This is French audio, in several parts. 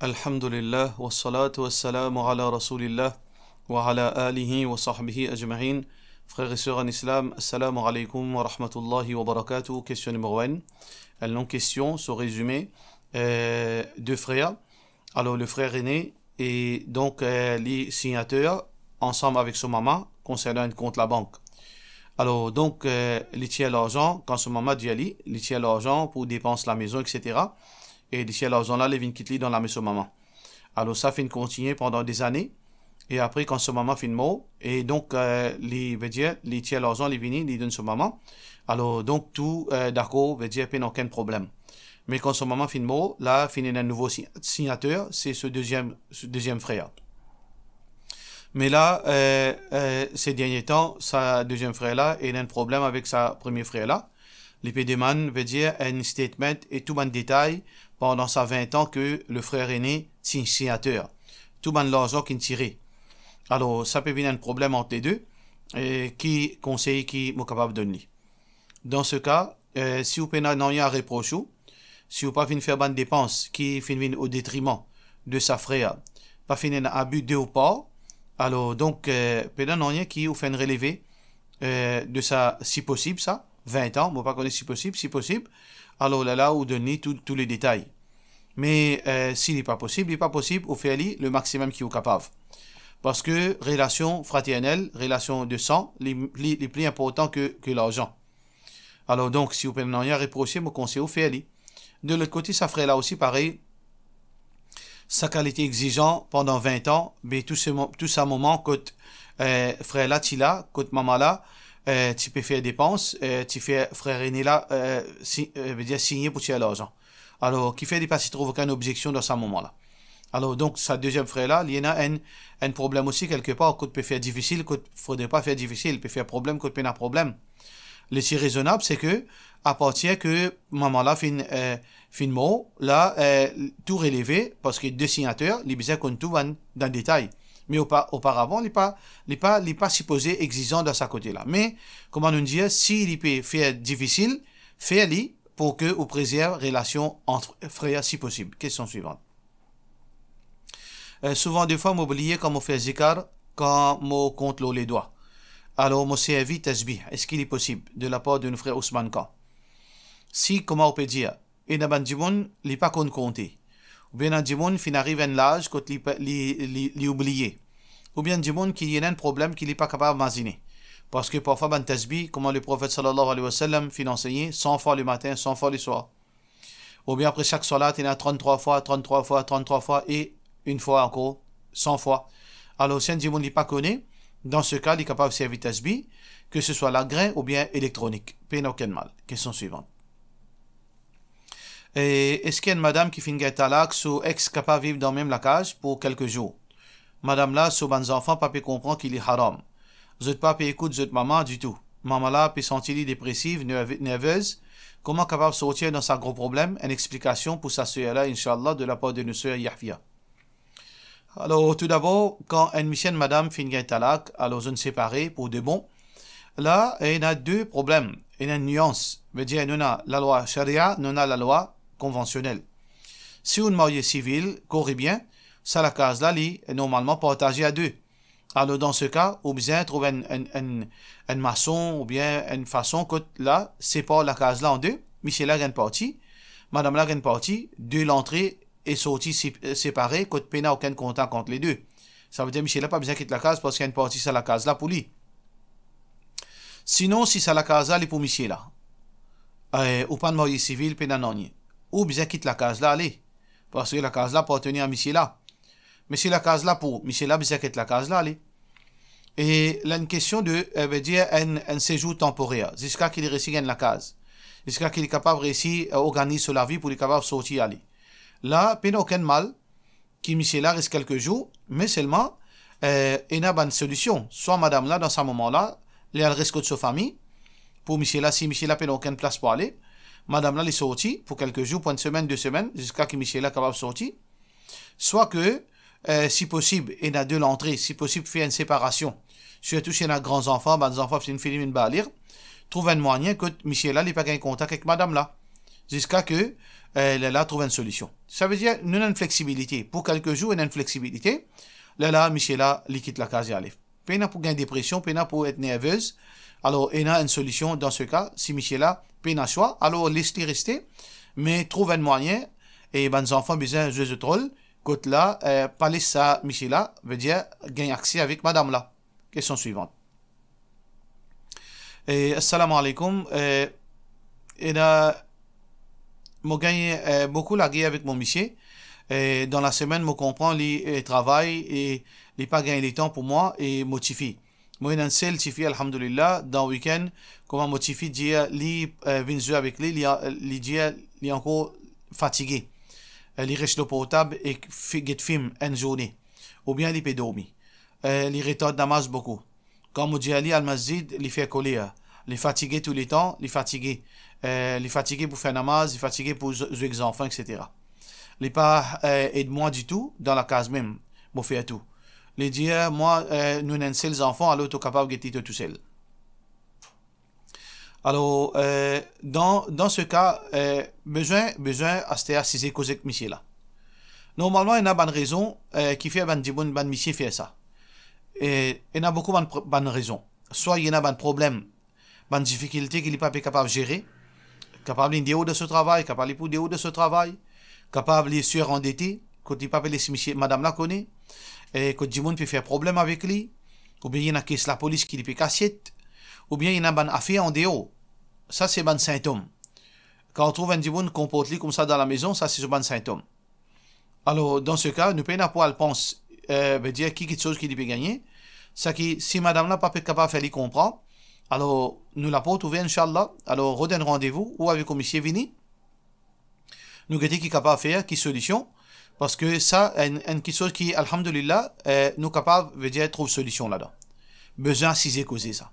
Alhamdulillah, wa salatu wa salamu ala rasulillah, wa ala alihi wa sahbihi ajma'in. Frères et sœurs en islam, assalamu alaikum wa rahmatullahi wa barakatuh. Question numéro 1. Elle une question, ce résumé, euh, deux frères. Alors, le frère aîné et donc euh, les signataires, ensemble avec son maman, concernant un compte la banque. Alors, donc, euh, il tient l'argent, quand son maman dit lui, il tient l'argent pour dépenser la maison, etc et d'ici à là les vin quitter dans la maison maman. Alors ça fin continuer pendant des années et après quand ce maman fin mort et donc euh, les veut dire les tiers l'argent les vini les donne ce maman. Alors donc tout euh, d'accord veut dire pas aucun problème. Mais quand ce maman fin mort, là finit un nouveau signateur, c'est ce deuxième ce deuxième frère. Mais là, euh, ces derniers temps, sa deuxième frère-là, il a un problème avec sa premier frère-là. l'épidémie veut dire un statement et tout un détail pendant sa vingt ans que le frère aîné tinsiateur. Tout l'a l'argent qu'il tirait. Alors, ça peut venir un problème entre les deux. Et qui conseille qui est capable de donner. Dans ce cas, euh, si vous pouvez rien à reprocher, si vous pas faire une dépense qui finit au détriment de sa frère, pas finir un abus de ou pas, alors donc, euh, non rien qui vous fait relever euh, de ça, si possible, ça, 20 ans, moi pas connaître si possible, si possible, alors là là, vous donnez tous les détails. Mais euh, s'il n'est pas possible, il n'est pas possible, au faire le maximum qui est capable. Parce que relation fraternelle, relation de sang, les, les, plus important que, que l'argent. Alors donc, si vous pouvez rien reprocher, mon conseil au fait. De l'autre côté, ça ferait là aussi pareil. Sa qualité exigeant pendant 20 ans, mais tout, ce, tout ça moment, quand euh, frère là, là, quand maman là, euh, tu peux faire des dépenses, euh, tu fais frère aîné là, euh, si, euh, veut dire signer pour tirer l'argent. Alors, qui fait des pas trouve aucune objection dans ce moment-là. Alors, donc, sa deuxième frère-là, il y en a un, problème aussi, quelque part, qu'on peut faire difficile, qu'on ne faudrait pas faire difficile, peut faire problème, qu'on peut un problème. Le si raisonnable, c'est que, à partir que maman-là fin, euh, fin mot, là, euh, tout relevé, parce que deux signateurs, les besoin qu'on tout dans le détail. Mais auparavant, il n'est pas, il pas, il pas supposé exigeant de sa côté-là. Mais, comment on dit, s'il si peut faire difficile, faire lui pour que vous la relation entre frères si possible. Question suivante. Euh, souvent, des fois, m'oublier quand on fait zikar, quand on compte les doigts. Alors, mon à tasbih. Est-ce qu'il est possible de la part d'un frère Ousmane Si, comment on peut dire Et ne pas pas compté. Ou bien, un dimon fin arrive à un âge quand il oublié. Ou bien, des dimon qui y a un problème qu'il n'est pas capable de parce que parfois, ben tasbih, comment le prophète sallallahu alayhi wa sallam fit enseigné, 100 fois le matin, 100 fois le soir. Ou bien après chaque salat, il y en a 33 fois, 33 fois, 33 fois et une fois encore, 100 fois. Alors, si un monde n'est pas connu, dans ce cas, il est capable de servir tasbih, que ce soit la grain ou bien électronique. Peine aucun mal. Question suivante. Est-ce qu'il y a une madame qui finit l'axe ou ex capable de vivre dans même la cage pour quelques jours Madame là, sous enfants, papa comprend qu'il est haram. Zot papa écoute zot maman du tout. Maman là, puis sentit dépressive, nerveuse. Comment capable de sortir dans sa gros problème Une explication pour sa soeur là, Inch'Allah, de la part de notre soeur Yahvia. Alors, tout d'abord, quand une mission madame finit un talak, alors zone séparée pour de bon, là, il y a deux problèmes. Il y a une nuance. veut dire, nous a la loi sharia, nous a la loi conventionnelle. Si une mariée civile, civil, bien, ça la case là, normalement partagée à deux. Alors, ah, dans ce cas, ou bien trouver un maçon ou bien une façon que là, sépare la case là en deux. Monsieur a une partie. Madame là, a une partie. Deux l'entrée et sortie euh, séparée. tu Pena, aucun contact contre les deux. Ça veut dire, monsieur là, pas besoin de quitter la case parce qu'il y a une partie, c'est la case là pour lui. Sinon, si c'est la case là, est pour monsieur là. Euh, ou pas de mariage civil, Pena non. Ou bien quitte la case là, allez. Parce que la case là appartient à Michel. là. Monsieur la case là pour, monsieur là, c'est la case là, allez. Et là, une question de, euh, dire, un, un, séjour temporaire, jusqu'à qu'il réussisse la case. Jusqu'à qu'il est capable de réussir à organiser la vie pour être capable de sortir, allez. Là, a aucun mal, qui monsieur là reste quelques jours, mais seulement, euh, il y a une solution. Soit madame là, dans ce moment-là, elle risque de sa famille, pour monsieur là, si monsieur là, a aucune place pour aller. Madame là, elle est sortie pour quelques jours, pour une semaine, deux semaines, jusqu'à que monsieur là capable de sortir. Soit que, euh, si possible, et a de l'entrée, si possible, faire une séparation. Surtout si on a grands enfants, ben, enfants c'est une film une balir, trouve un moyen que monsieur là n'est pas en contact avec madame là. Jusqu'à que euh, elle là, là trouve une solution. Ça veut dire, nous avons une flexibilité. Pour quelques jours, une flexibilité. Là, là, monsieur là, la case et allez. Pena pour gagner dépression, peine pour être nerveuse. Alors, y a une solution dans ce cas. Si Michel là, pena choix. alors laisse-les rester. Mais trouve un moyen. Et ben, les enfants, besoin de troll. La là euh, Palissa Michila veut dire gagner accès avec madame là. Question suivante. Et salam alaikum. Euh, et là, je gagne euh, beaucoup la guerre avec mon monsieur. Et dans la semaine, me comprend, les euh, travail et les pas gagner le temps pour moi et motifie. Moi, je si le alhamdulillah, dans le week-end, comment motifie dire, avec lui, li dire, encore fatigué. Elle est l'eau potable et gitfim une journée, ou bien li Elle est retard damas beaucoup. Comme on dit Ali al-Mazid, li fait coller hein. les fatigués tous les temps, les fatigué, euh, les pour faire namaz, sont fatigués pour les enfants, etc. les pas euh, aide moi du tout dans la case même, pour faire tout. Les dire hein, moi, euh, nous n'en les enfants, alors tu capable de tout seul. Alors, euh, dans, dans ce cas, euh, besoin, besoin, à de ces là. Normalement, il y a une raison euh, qui fait que dibon ban fait ça. Et il y a beaucoup de bonnes raisons. Soit il y a un problème, une difficulté qu'il n'est pas capable de gérer, capable de de ce travail, capable de de ce travail, capable de surendetter, quand il pas les madame la connaît, et que Dimon peut faire problème avec lui, ou bien il y a la police qui les peut cassette, ou bien il y a une affaire en déo. Ça, c'est un symptôme. Quand on trouve un qui qu'on porte comme ça dans la maison, ça, c'est un symptôme. Alors, dans ce cas, nous ne pouvons pas pense, euh, veut dire qui est chose qui peut gagner. Ça qui, si madame n'a pas capable de faire les comprendre, alors, nous la porte trouver, Inch'Allah. Alors, redonne rendez-vous ou avec le commissaire Vini. Nous gâtons qui est capable de faire, qui solution. Parce que ça, une quelque chose qui, alhamdulillah, euh, nous capable, veut dire, trouve solution là-dedans. Besoin de causé ça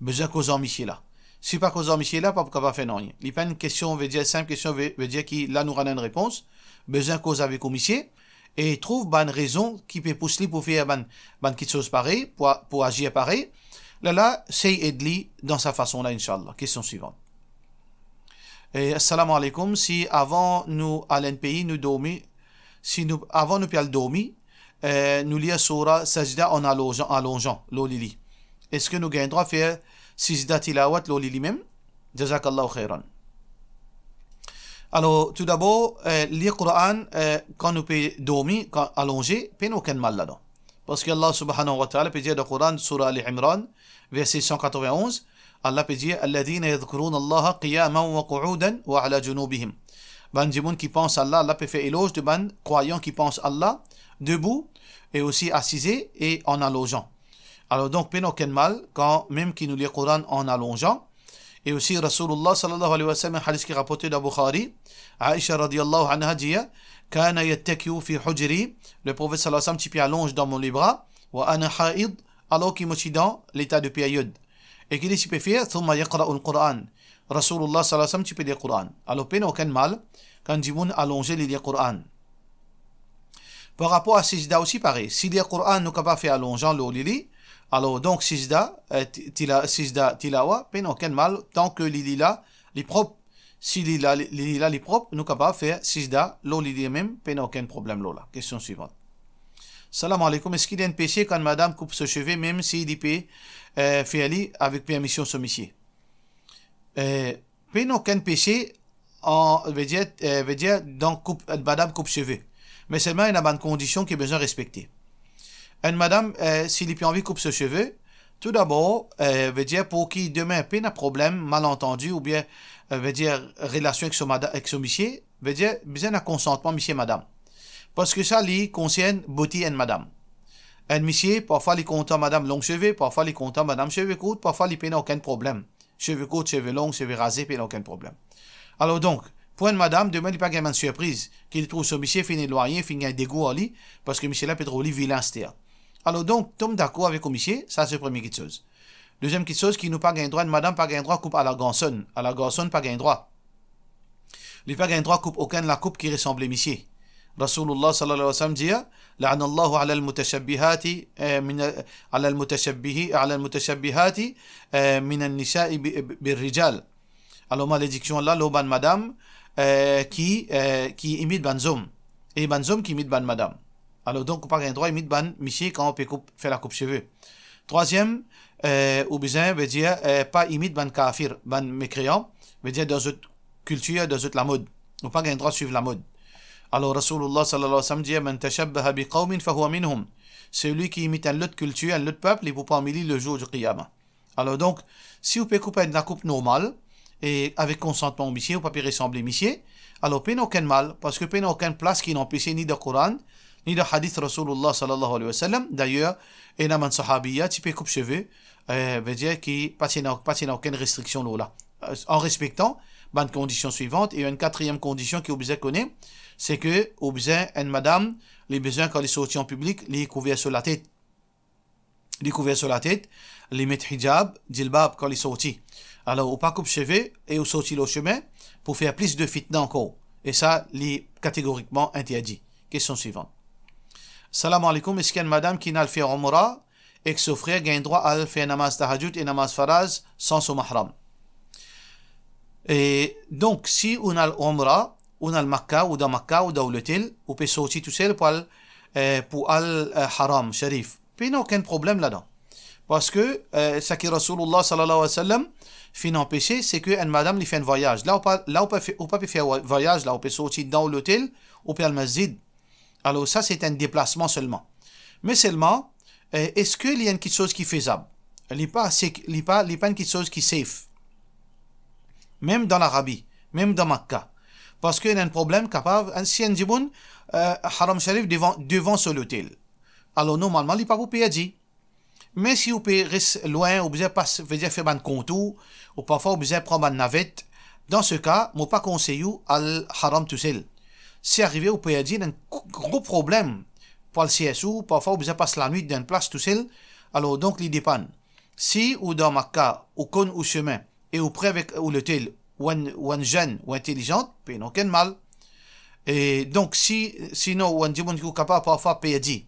besoin causant là. Si pas causant là, pas pourquoi pas faire non. Il pas une question, veut dire simple question, veut dire qui là nous rend une réponse. Besoin causant avec commissaire et trouve ban raison qui peut pousser pour faire ban ban quelque chose pareil, pour, pour agir pareil. Là là, c'est Edli dans sa façon là, inchallah. Question suivante. Et assalamu alaikum, si avant nous à l'NPI nous dormi, si nous avant nous pial dormi, euh, nous lire surah Sajda en allongeant, allongeant, l'olili. Est-ce que nous gagnons le droit de faire Sijda Tilawat Loli lui-même Jazakallah khairan. Alors, tout d'abord, euh, lire le Coran, euh, quand nous peut dormir, quand peut nous aucun mal là-dedans. Parce que Allah subhanahu wa ta'ala peut dire dans le Coran, surah Al-Imran, verset 191, Allah peut dire Alladine yadkurun Allah qiyaman wa qu'udan wa ala junubihim. Ben, qui pense à Allah, Allah peut faire éloge de ben, croyants qui pense à Allah, debout, et aussi assisés et en allongeant. Alors donc, peine aucun mal, quand même qu'il nous lit le Coran en allongeant. Et aussi, Rasulullah sallallahu alayhi wa sallam, hadith qui rapporté d'Abu Bukhari, Aisha radiallahu anha dit, Kana yattakiu fi hujri, le prophète sallallahu alayhi wa sallam, qui allonge dans mon les bras, wa ana haïd, alors qu'il me suis dans l'état de période. Et qu'il est stupéfié, thumma yaqra'u al-Qur'an. Rasulullah sallallahu alayhi wa sallam, tu peux lire Qur'an. Alors, peine aucun mal, quand Dimoun allongé le Coran. Par rapport à Sijda aussi pareil, si le Qur'an nous capable faire allongeant le lit, alors donc sijda, euh, tila, sijda tilawa, pas aucun mal tant que lilila l'a les propres. Si l'il là, les propres, nous capable faire sijda, l'eau l'idée même, pas aucun problème là. Question suivante. Salam alaikum, est-ce qu'il y a un péché quand madame coupe ses cheveux, même s'il dit euh, fait aller avec permission sommissier euh, Pas aucun péché, en veut dire, euh, veut dire donc coupe, madame coupe cheveux. Mais seulement il y a une condition qui est besoin respecter. Une madame, euh, s'il y a envie couper ses cheveux, tout d'abord, euh, veut dire pour qui demain pas de problème, malentendu, ou bien, euh, veut dire, relation avec son, avec son monsieur, veut dire, besoin d'un consentement, monsieur madame. Parce que ça, lui, concerne beauté et madame. Un monsieur, parfois, il content madame long cheveux, parfois, il content madame cheveux courts, parfois, il peine aucun problème. Cheveux courts, cheveux longs, cheveux rasés, peine aucun problème. Alors donc, pour une madame, demain, il n'y a pas de surprise, qu'il trouve son monsieur, fini loyer, fini un dégoût à lui, parce que monsieur là peut trouver vilain, c'était alors donc, tombe d'accord avec le ça c'est la première chose. Deuxième chose, qui nous pas gain droit, madame pas gain droit coupe à la garçonne, à la garçonne pas gain droit. Il pas gain droit coupe aucune la coupe qui ressemble à monsieur. Rasulullah sallallahu alayhi wa sallam dit لعن الله على المتشبهات من على المتشبه على المتشبهات من النساء بالرجال alors malédiction là le ban madame euh, qui euh, qui imite ban et ban qui imite ban madame alors donc, pas le droit, d'imiter ban, michi, quand on peut la coupe cheveux. Troisième, euh, ou bien, veut dire, euh, pas imite ban kafir, ban mécréant, veut dire dans une culture, dans une la mode. On parle droit de suivre la mode. Alors, Rasulullah sallallahu alayhi wa sallam dit, man tashabbaha Celui qui imite un autre culture, un autre peuple, il peut pas emmêler le jour du qiyamah. Alors donc, si vous pouvez couper la coupe normale, et avec consentement missier, pas ressembler au missier, alors, pas aucun mal, parce que pas aucune place qui n'empêche ni de Coran, ni de hadith Rasulullah sallallahu alayhi wa sallam. D'ailleurs, il y a un sahabiya, type coupe cheveux, euh, veut dire n'y a aucune restriction là. Euh, en respectant, une condition suivante, et une quatrième condition qui est connaît, c'est que obligé une madame, les besoins quand ils sortent en public, les couverts sur la tête. Les couverts sur la tête, les mettre hijab, djilbab quand ils sortent. Alors, ou pas coupe cheveux et ou sort le chemin pour faire plus de fitna encore. Et ça, les catégoriquement interdit. Question suivante. Salam alaikum, est-ce qu'il madame qui n'a pas fait omra et que son frère gagne droit à le faire namaz tahajjud et namaz faraz sans son mahram Et donc, si on a l'Omra, on a le Makkah ou dans Makkah ou dans l'hôtel, on peut sortir tout seul pour aller euh, al euh, haram, sharif. Puis il n'y a aucun problème là-dedans. Parce que euh, ce que Rasulullah sallallahu alayhi wa sallam fait empêcher, c'est qu'une madame lui fait un voyage. Là, on peut, là, peut, pas faire un voyage, là, on peut sortir dans l'hôtel, on peut aller au masjid. Alors ça, c'est un déplacement seulement. Mais seulement, eh, est-ce qu'il y a quelque chose qui est faisable Il n'y a pas, pas, pas quelque chose qui est safe. Même dans l'Arabie, même dans Makkah. Parce qu'il y a un problème capable, un sien euh, Haram Sharif devant, devant ce l'hôtel. Alors normalement, il n'y a pas vous payer. Mais si vous pouvez rester loin, vous pouvez faire un contour, ou parfois vous pouvez prendre une navette, dans ce cas, je ne pas le à Haram tout seul. Si arrivé au Payadine un gros problème pour le CSU. Parfois, vous passez la nuit dans une place tout seul. Alors, donc, il dépend. Si, ou dans ma cas, ou con ou chemin, et ou près avec ou l'hôtel, ou un, jeune ou intelligente, puis ben, aucun mal. Et donc, si, sinon, ou un dimon qui capable parfois Payadi,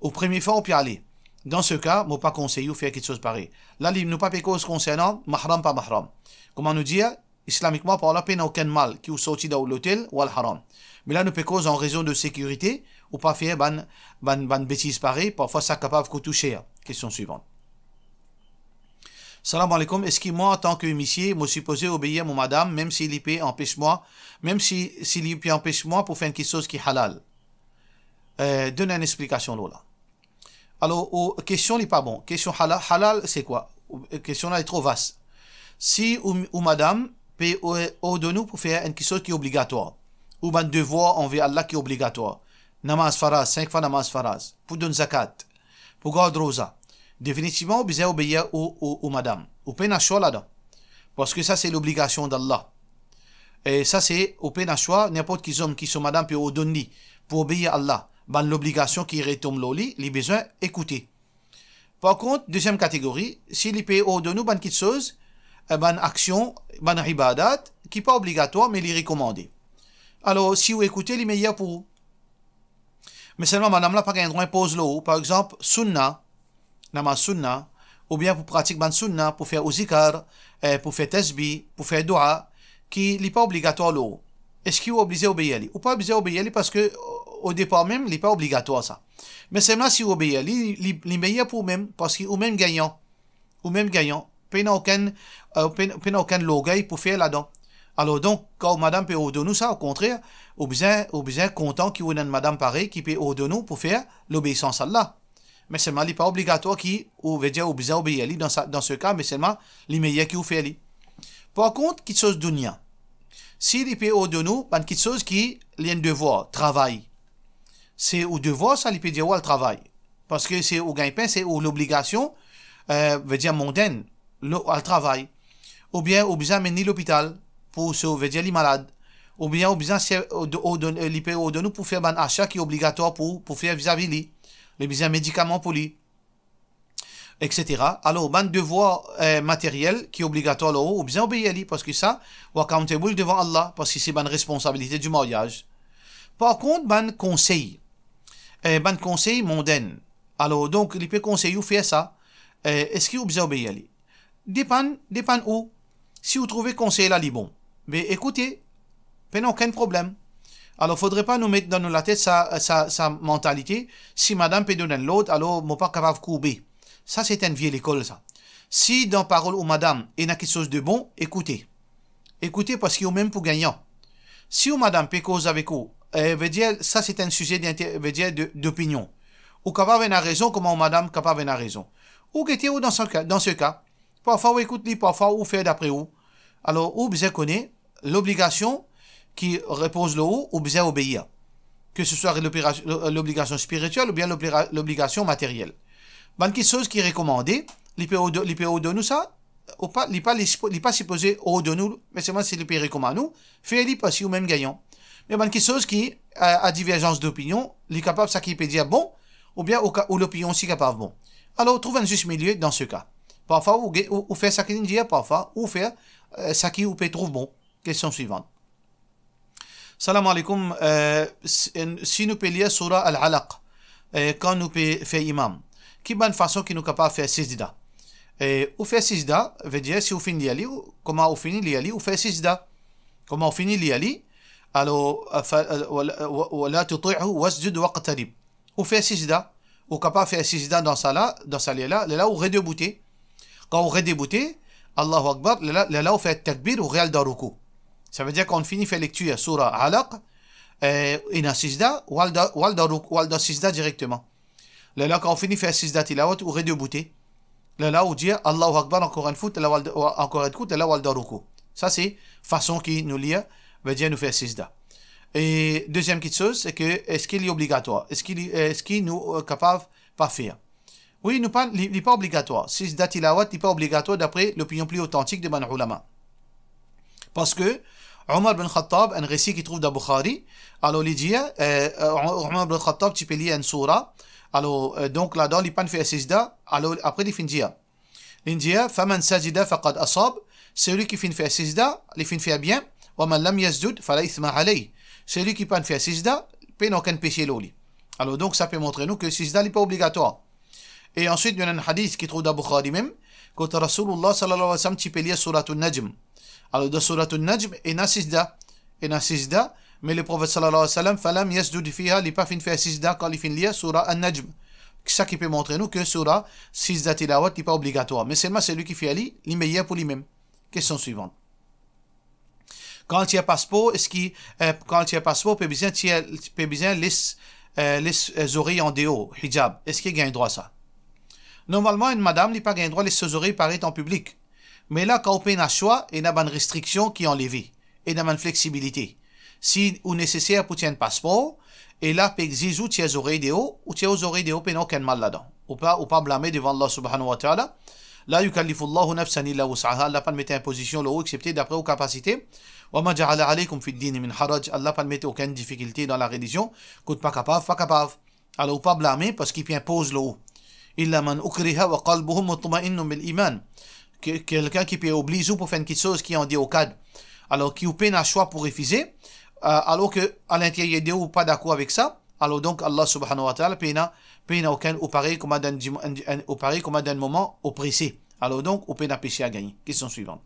au premier fois, on peut aller. Dans ce cas, je ne pas conseiller de faire quelque chose pareil. Là, nous n'y pas de cause concernant mahram pas mahram. Comment nous dire Islamiquement, par la peine, aucun mal qui est sorti dans l'hôtel ou al haram. Mais là, nous pécons en raison de sécurité, ou pas faire ban, ban, ban bêtise pareil, parfois ça capable de toucher. Question suivante. Salam alaikum, est-ce que moi, en tant je me supposé obéir à mon madame, même s'il si l'ip empêche moi, même si, si empêche moi pour faire quelque chose qui est halal? Euh, donne une explication là. Alors, question n'est pas bon. Question halal, halal c'est quoi? Euh, question là est trop vaste. Si ou, ou madame peut nous pour faire une chose qui est obligatoire, ou ben devoir envers Allah qui est obligatoire. Namaz faraz, cinq fois namaz faraz. Pour donner zakat. Pour garder rosa. Définitivement, vous obéir au, au, madame. pouvez pénachoua là-dedans. Parce que ça, c'est l'obligation d'Allah. Et ça, c'est au pénachoua, n'importe qui homme qui sont madame peut donner pour obéir à Allah. Ben, l'obligation qui retombe l'oli, les besoins, écouter. Par contre, deuxième catégorie, si les pays une ben, quelque eh ben, action, ben, ribadat qui pas obligatoire, mais les recommandé. Alors, si vous écoutez, est meilleur pour vous. Mais seulement, madame, là, pas qu'un droit impose l'eau. Par exemple, sunna, nama sunna, ou bien pour pratiquer ban sunna, pour faire uzikar, eh, pour faire tasbi, pour faire dua, qui n'est pas obligatoire l'eau. Est-ce qu'il est obligé d'obéir Ou pas obligé d'obéir parce que, au départ même, il n'est pas obligatoire ça. Mais seulement si vous il est meilleur pour vous-même, parce qu'il est même gagnant, Ou même gagnant, Pas aucun, euh, aucun logay pour faire là-dedans. Alors donc, quand madame peut nous ça, au contraire, au besoin, au besoin content qu'il y ait une madame pareille qui peut nous pour faire l'obéissance à Allah. Mais seulement, il n'est pas obligatoire qui, ou veut dire, au besoin obéir dans, dans ce cas, mais seulement, les meilleurs qui vous fait. Par contre, quelque chose d'unia. Si il peut ordonner, ben, quelque chose qui, il y a un devoir, travail. C'est au devoir, ça, il peut dire, ouais, le travail. Parce que c'est au gain-pain, c'est au l'obligation, euh, veut dire mondaine, le, au travail. Ou bien, au besoin, mener l'hôpital pour sauver les malades, ou bien de bien de nous pour faire un achat qui est obligatoire pour, pour faire vis-à-vis lui, les besoins médicaments pour lui, etc. Alors, un devoir euh, matériel qui est obligatoire là-haut, ou bien obéir lui, parce que ça, ou accountable devant Allah, parce que c'est une responsabilité du mariage. Par contre, un conseil, euh, un conseil mondaine. Alors, donc, l'IPO conseil, ou faire ça, euh, est-ce qu'il est obligé d'obéir lui? Dépend, dépend où. Si vous trouvez conseil à Libon bon. Mais écoutez, mais aucun problème. Alors, faudrait pas nous mettre dans la tête sa, sa, sa mentalité. Si madame peut donner l'autre, alors, suis pas capable de courber. Ça, c'est une vieille école, ça. Si dans parole ou madame, il y quelque chose de bon, écoutez. Écoutez parce qu'il y a même pour gagnant. Si ou madame peut cause avec vous, ça, c'est un sujet d'opinion. Ou capable a raison, comment madame capable raison. Ou guettez-vous dans, dans ce cas. Parfois, vous écoutez, parfois, vous faites d'après vous. Alors, ou bien connaît l'obligation qui repose le haut, ou bien obéir. Que ce soit l'obligation spirituelle ou bien l'obligation matérielle. Bonne chose qui est recommandée, l'IPO de nous ça, ou pas, il pas, pas supposé au de nous, mais seulement si le pays recommande nous, fait il aussi ou même gagnant. Mais bonne chose qui, a divergence d'opinion, il est capable ça peut dire bon, ou bien ou, l'opinion aussi capable bon. Alors, trouve un juste milieu dans ce cas. Parfois, ou, faire ça qu'il dit, parfois, ou faire euh, Saki ou trouver bon. Question suivante. Salam alaikum. Euh, euh, si nous payons sur al-alaq, quand nous faisons imam, qui bonne façon qui nous capable faire sisda et ou faire sisda veut dire si vous finissez l'yali, comment vous finissez l'yali, ou faire sisda. Comment vous finissez l'yali, alors, ولا tu واسجد واقترب. Ou faire sisda, ou capable de faire sisda dans sa là, dans sa là, là où redébouté? Quand on redébouté? Allahu Akbar, la la fait takbir ou réel daruku. Ça veut dire qu'on finit fait lecture, surah Alaq, ina euh, sisda, al sisda directement. la la quand on finit fait sisda tilawat ou La la ou dire Allahu Akbar encore une fois, encore une fois, le al ruku. Ça, c'est façon qui nous lie, veut dire nous faire sisda. Et deuxième petite chose, c'est que est-ce qu'il est obligatoire Est-ce qu'il est, nous est euh, capable de faire oui, il nous parle, il n'est pas obligatoire. Sijda il n'est pas obligatoire d'après l'opinion plus authentique de man ulama. Parce que Omar ben Khattab, un récit qu'il trouve dans Bukhari, alors il dit, euh, euh Omar bin Khattab, tu peux lire une surah, alors euh, donc là-dedans, il pas fait sijda, alors après il finit Il dit, euh, faman sajida faqad asab, celui qui finit fait sisda, il finit fait bien, wa man lam yasjud, fala ithma alayh. Celui qui parle fait sijda, peut aucun péché l'oli. Alors donc ça peut montrer nous que sisda n'est pas obligatoire. Et ensuite, il y a un hadith qui trouve d'Abukhari Bukhari même, quand Rasulullah sallallahu alayhi wa sallam tipelier surat al-Najm. Alors, dans surat al-Najm, et Il sisda. a six sisda, mais le prophète sallallahu alayhi wa sallam, falam yasdud fiha, li pas fin six sisda, quand il fin liya surat al-Najm. Ça qui peut montrer nous que surat, sisda tilawat, n'est pas obligatoire. Mais seulement celui qui fait ali, les meilleur pour lui-même. Question suivante quand il y a passeport, est-ce qu'il, euh, quand il y a passeport, peut bien, peut bien, les, euh, les euh, oreilles en déo, hijab. Est-ce qu'il gagne droit à ça? Normalement, une madame n'a pas le droit de se parler en public. Mais là, quand on a un choix, il y a une restriction qui est Il y a une flexibilité. Si ou nécessaire pour un passeport, et là, pexizou tia oreilles de haut, ou tia oreilles de haut, pas aucun mal là-dedans. Ou pas, ou pas blâmer devant Allah subhanahu wa ta'ala. Là, yukallifullahu nafsan illa wus'aha. Allah pas mettre position, le haut, excepté d'après vos capacités. Wa ma ja'ala alaykum fi din min haraj. Allah pas mettre aucune difficulté dans la religion. Coûte pas capable, pas capable. Alors, ou pas blâmer parce qu'il impose le haut illa man ukriha wa Quelqu'un qui peut obliger pour faire une chose qui en dit au cadre. Alors, qui ou peine un choix pour refuser, euh, alors que à l'intérieur il ou pas d'accord avec ça. Alors donc, Allah subhanahu wa ta'ala peina, peina aucun ou pareil comme à ou moment oppressé. Alors donc, ou peine à péché à gagner. Question suivante.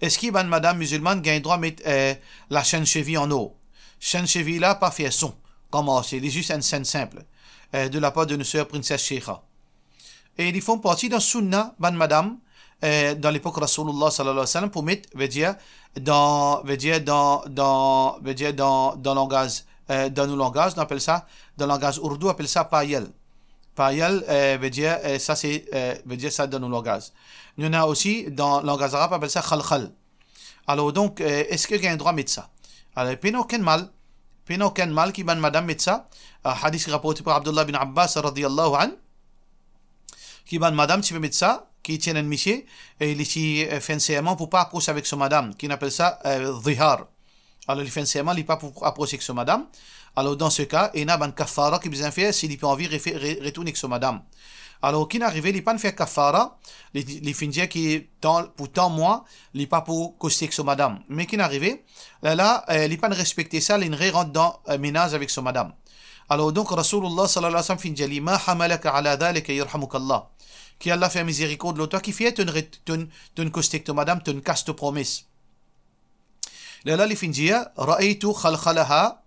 Est-ce qu'une madame musulmane gagne droit de mettre euh, la chaîne cheville en haut? Chaîne cheville là, pas fait son. Comment c'est juste une scène simple. Euh, de la part de nos sœurs princesse Sheikha. Et ils font partie d'un sunnah, ban madame, euh, dans l'époque Rasulullah sallallahu alayhi wa sallam, pour mettre, dire, dans, veut dire, dans, dans, dans, dans langage, euh, dans nos langages, on appelle ça, dans le langage ourdou, on appelle ça payel. Payel euh, dire, ça c'est, euh, veut dire ça dans nos langages. Il y en a aussi, dans le langage arabe, on appelle ça Khal Khal. Alors donc, est-ce qu'il y a un droit à mettre ça Alors, il n'y a aucun mal Pena aucun mal qui ban madame Mitsa, hadith rapporté par Abdullah bin Abbas radiyallahu an, qui ban madame tu Mitsa, qui tient un métier, et il ici euh, fait un serment pour pas approcher avec son madame, qui appelle ça euh, zihar ». Alors il fait un il pas pour approcher avec son madame. Alors dans ce cas, il y a de kafara qui bien faire s'il peut envie retourner avec son madame. Alors, qui n'arrivait, il pas faire kafara, il finit qui tant, pour tant il pas pour coster avec son madame. Mais qui n'arrivait, là, là, euh, il pas respecter ça, il rentre dans euh, ménage avec son madame. Alors, donc, Rasulullah sallallahu alayhi wa sallam finit, il ma hamalaka ala dhalika yarhamukallah. Qui Allah fait miséricorde de qui fait, tu une avec ton madame, tu caste promise. tes Là, là, il finit, ra'aytu khalkhalaha,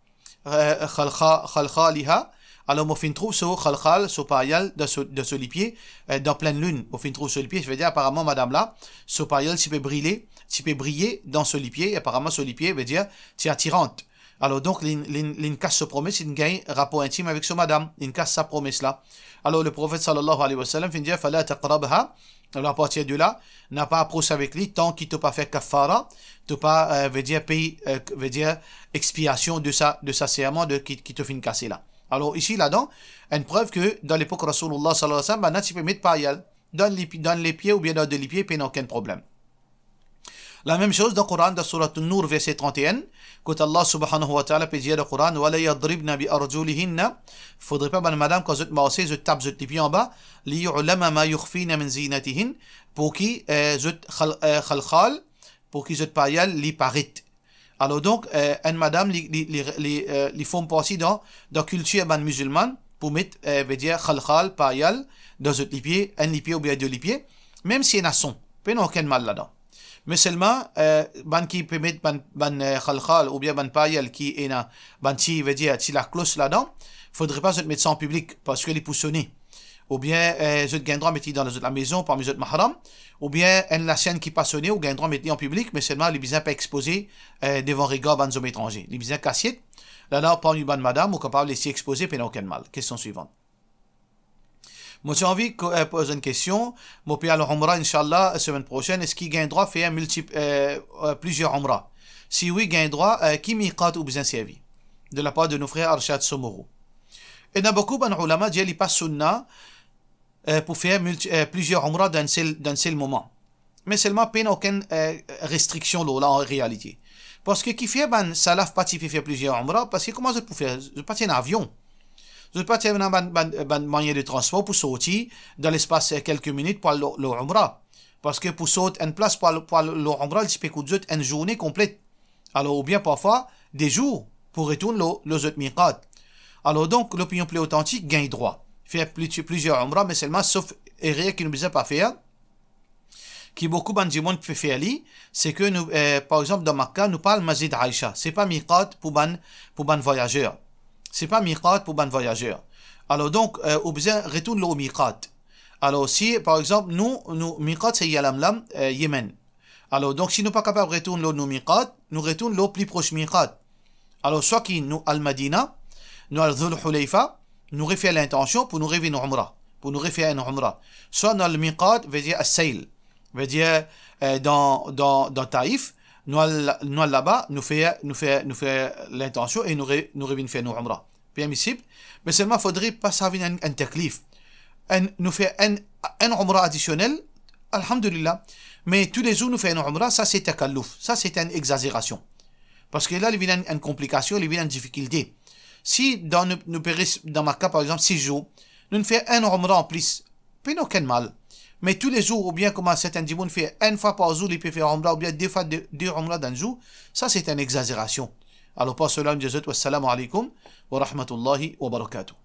euh, khalkhaliha, alors, moi, fin trouve ce Khalkhal, ce Parial, de ce lipier, euh, dans pleine lune. Moi, fin trouve ce lipier, je veux dire, apparemment, madame là, ce Parial, tu peux briller, tu peut briller dans ce lipier, apparemment, ce lipier veut dire, c'est attirante. Alors, donc, l'incasse sa promesse, il gagne rapport intime avec ce madame, casse sa promesse là. Alors, le prophète sallallahu alayhi wa sallam, fin dire, Falla taqrabha, alors à partir de là, n'a pas approche avec lui tant qu'il ne pas fait kaffara »« te pas euh, veut dire payer, euh, veut dire expiation de sa de sa serment de qui, qui te fin casser là. Alors ici, là-dedans, une preuve que dans l'époque Rasulullah sallallahu alayhi wa sallam, il peux mettre parial. Donne les, dans les pieds ou bien dans les pieds, a aucun problème. La même chose dans le Coran, dans la Surat An-Nur, verset 31, quand Allah subhanahu wa ta'ala dit dans le Coran, « Wa la yadribna bi arjulihinna » Faudrait pas, ben, madame, quand vous êtes massé, vous tape les pieds en bas, « Li yu'lama ma yukhfina min zinatihin » pour que euh, je te euh, khalkhal, pour que je te payal, li alors donc, euh, une madame, les euh, font passer dans la culture musulmane pour mettre, euh, veut dire, khalkhal, payal, dans un lipier, un lipier ou bien deux lipiers, même si y en a son. Il n'y a aucun mal là-dedans. Mais seulement, euh, ban qui peut mettre ban, ban euh, khalkhal ou bien ban payal qui est là, ban si, veut dire, la cloche là-dedans, faudrait pas se mettre ça en public parce que les poussonner ou bien euh, zut gain droit mettre dans la maison parmi autres mahram ou bien euh, la scène qui passionnait ou gain droit mettre en public mais seulement les bizans pas exposés euh, devant regard ban hommes étrangers les bizans cassiers là là parmi ban madame ou capable de s'y exposer pendant aucun mal question suivante moi j'ai envie de euh, poser une question mon pays à Inch'Allah, inshallah semaine prochaine est-ce qu'il gain droit fait faire multiple euh, plusieurs Umrah si oui gain droit qui m'y ou bien servi de la part de nos frères Arshad Somoro et dans beaucoup ban ulama dit pas sunna euh, pour faire euh, plusieurs umrah d'un seul, seul, moment. Mais seulement, il n'y a aucune euh, restriction là, en réalité. Parce que qui fait, ben, salaf pas faire plusieurs umrah, parce que comment je peux faire Je peux un avion. Je peux partir une ben, moyen de ben, transport pour sortir dans l'espace quelques minutes pour l'umrah. Parce que pour sortir une place pour, pour il peut coûter une journée complète. Alors, ou bien parfois, des jours pour retourner le, le miqat. Alors donc, l'opinion plus authentique gagne droit faire plusieurs omra, mais seulement sauf rien qui nous pas faire, hein. qui beaucoup de monde peut faire c'est que nous, euh, par exemple, dans Makkah, nous parle Masjid Aïcha. C'est pas miqat pour ban, pour ban voyageur. C'est pas miqat pour ban voyageur. Alors donc, euh, retourne au miqat. Alors si, par exemple, nous, nous miqat c'est Yalamlam, euh, Yémen. Alors donc, si nous pas capable de retourner au miqat, nous retournons au plus proche miqat. Alors soit qui nous al-Madina, nous al-Dhul huleifa nous refaire l'intention pour nous rêver une umrah, pour nous refaire une umrah. Soit dans le miqat, veut dire à dire euh, dans, dans, dans Taïf, nous, allons là-bas, nous faire, nous fait nous faire l'intention et nous, nous revenir faire une umrah. mais seulement faudrait pas servir un, un taklif. nous faire un, un additionnel, alhamdulillah. Mais tous les jours, nous faire une umrah, ça c'est ça c'est une exagération. Parce que là, il y a une, une complication, il y a une difficulté. Si dans, dans ma cas, par exemple, six jours, nous ne faisons un Omra en plus, puis aucun mal. Mais tous les jours, ou bien comme à certains nous fait une fois par jour, il peut faire Omra, ou bien deux fois deux, deux Omra dans un jour, ça c'est une exagération. Alors, pas cela, wa salam alaikum wa rahmatullahi wa barakatuh.